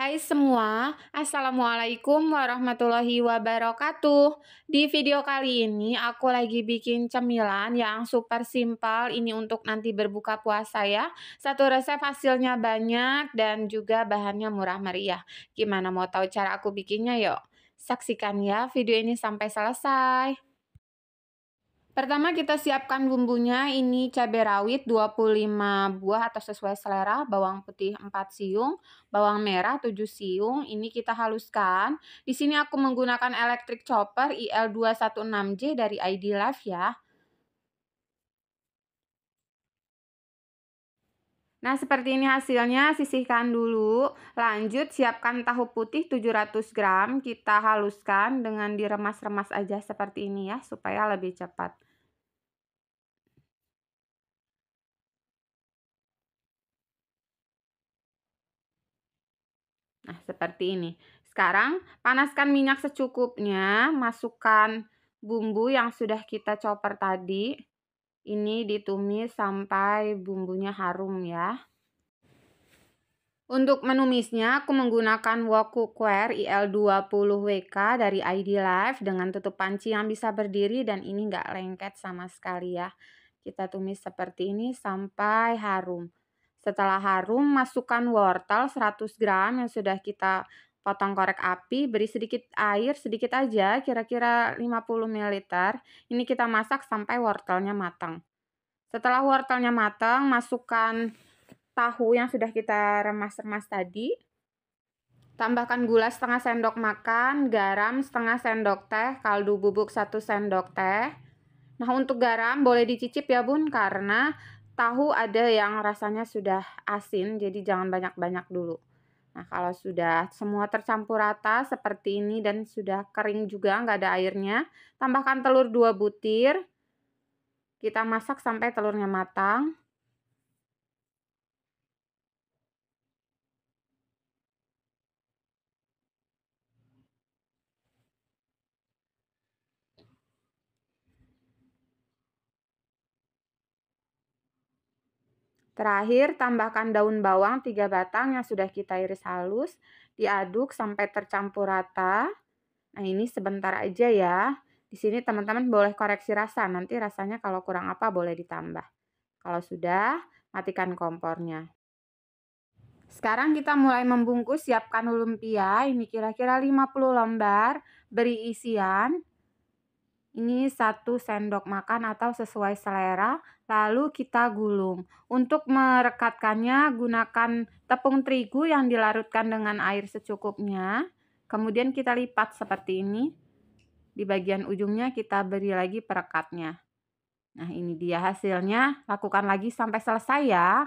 Hai semua, Assalamualaikum warahmatullahi wabarakatuh Di video kali ini aku lagi bikin cemilan yang super simpel Ini untuk nanti berbuka puasa ya Satu resep hasilnya banyak dan juga bahannya murah meriah Gimana mau tahu cara aku bikinnya yuk? Saksikan ya video ini sampai selesai Pertama kita siapkan bumbunya, ini cabai rawit 25 buah atau sesuai selera, bawang putih 4 siung, bawang merah 7 siung, ini kita haluskan. Di sini aku menggunakan electric chopper IL216J dari ID Life ya. Nah, seperti ini hasilnya, sisihkan dulu. Lanjut, siapkan tahu putih 700 gram, kita haluskan dengan diremas-remas aja seperti ini ya, supaya lebih cepat. Nah, seperti ini. Sekarang panaskan minyak secukupnya, masukkan bumbu yang sudah kita chopper tadi. Ini ditumis sampai bumbunya harum ya. Untuk menumisnya, aku menggunakan wok cookware IL20WK dari ID Life dengan tutup panci yang bisa berdiri dan ini nggak lengket sama sekali ya. Kita tumis seperti ini sampai harum. Setelah harum, masukkan wortel 100 gram yang sudah kita potong korek api, beri sedikit air, sedikit aja, kira-kira 50 ml. Ini kita masak sampai wortelnya matang. Setelah wortelnya matang, masukkan tahu yang sudah kita remas-remas tadi. Tambahkan gula setengah sendok makan, garam setengah sendok teh, kaldu bubuk satu sendok teh. Nah, untuk garam boleh dicicip ya, Bun, karena tahu ada yang rasanya sudah asin, jadi jangan banyak-banyak dulu. Nah, kalau sudah semua tercampur rata seperti ini dan sudah kering juga, nggak ada airnya, tambahkan telur 2 butir. Kita masak sampai telurnya matang. Terakhir, tambahkan daun bawang 3 batang yang sudah kita iris halus, diaduk sampai tercampur rata. Nah, ini sebentar aja ya. Di sini teman-teman boleh koreksi rasa, nanti rasanya kalau kurang apa boleh ditambah. Kalau sudah, matikan kompornya. Sekarang kita mulai membungkus, siapkan lumpia, ini kira-kira 50 lembar, beri isian, ini satu sendok makan atau sesuai selera, lalu kita gulung. Untuk merekatkannya, gunakan tepung terigu yang dilarutkan dengan air secukupnya. Kemudian kita lipat seperti ini. Di bagian ujungnya kita beri lagi perekatnya. Nah, ini dia hasilnya. Lakukan lagi sampai selesai ya.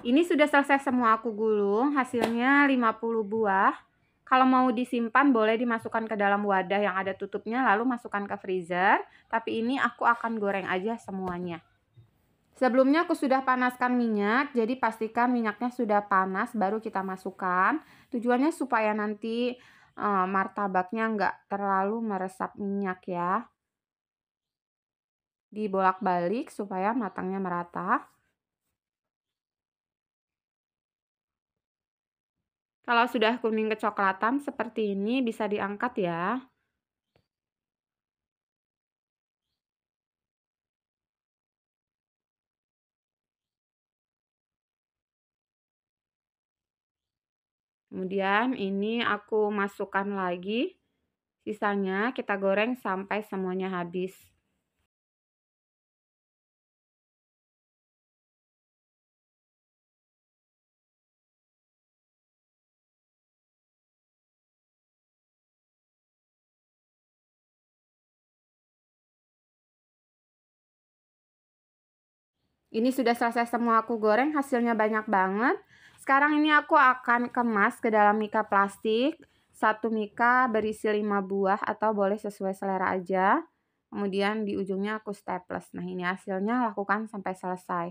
Ini sudah selesai semua aku gulung, hasilnya 50 buah. Kalau mau disimpan boleh dimasukkan ke dalam wadah yang ada tutupnya lalu masukkan ke freezer. Tapi ini aku akan goreng aja semuanya. Sebelumnya aku sudah panaskan minyak, jadi pastikan minyaknya sudah panas baru kita masukkan. Tujuannya supaya nanti eh, martabaknya nggak terlalu meresap minyak ya. Dibolak-balik supaya matangnya merata. Kalau sudah kuning kecoklatan seperti ini bisa diangkat ya. Kemudian ini aku masukkan lagi sisanya kita goreng sampai semuanya habis. Ini sudah selesai semua aku goreng, hasilnya banyak banget. Sekarang ini aku akan kemas ke dalam mika plastik. Satu mika berisi 5 buah atau boleh sesuai selera aja. Kemudian di ujungnya aku staples. Nah ini hasilnya lakukan sampai selesai.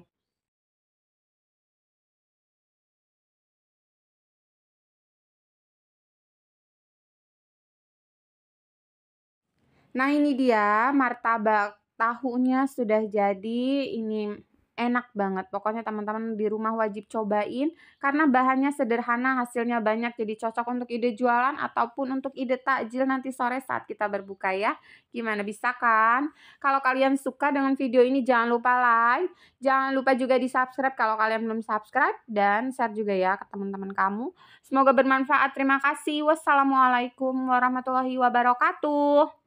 Nah ini dia martabak tahunya sudah jadi. Ini enak banget. Pokoknya teman-teman di rumah wajib cobain karena bahannya sederhana, hasilnya banyak jadi cocok untuk ide jualan ataupun untuk ide takjil nanti sore saat kita berbuka ya. Gimana bisa kan? Kalau kalian suka dengan video ini jangan lupa like, jangan lupa juga di-subscribe kalau kalian belum subscribe dan share juga ya ke teman-teman kamu. Semoga bermanfaat. Terima kasih. Wassalamualaikum warahmatullahi wabarakatuh.